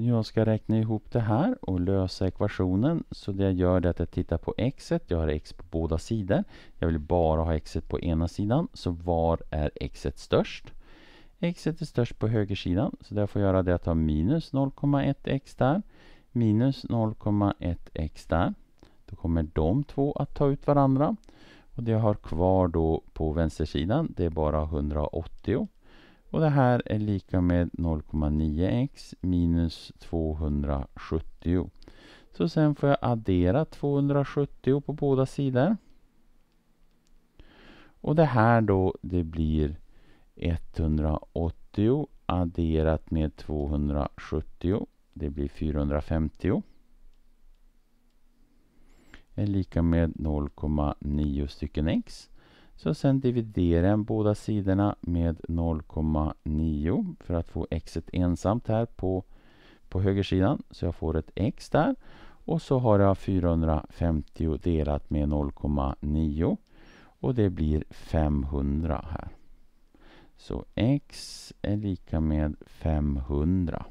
Jag ska räkna ihop det här och lösa ekvationen. Så det jag gör är att jag tittar på X. Jag har x på båda sidor. Jag vill bara ha X på ena sidan. Så var är X störst? X är störst på högersidan. Så det jag får göra är att ta minus 0,1x där. Minus 0,1x där. Då kommer de två att ta ut varandra. Och det jag har kvar då på vänstersidan, det är bara 180. Och det här är lika med 0,9x minus 270. Så sen får jag addera 270 på båda sidor. Och det här då, det blir 180 adderat med 270. Det blir 450. Det Är lika med 0,9 stycken x. Så sen dividerar jag båda sidorna med 0,9 för att få x ensamt här på, på högersidan. Så jag får ett x där. Och så har jag 450 delat med 0,9 och det blir 500 här. Så x är lika med 500.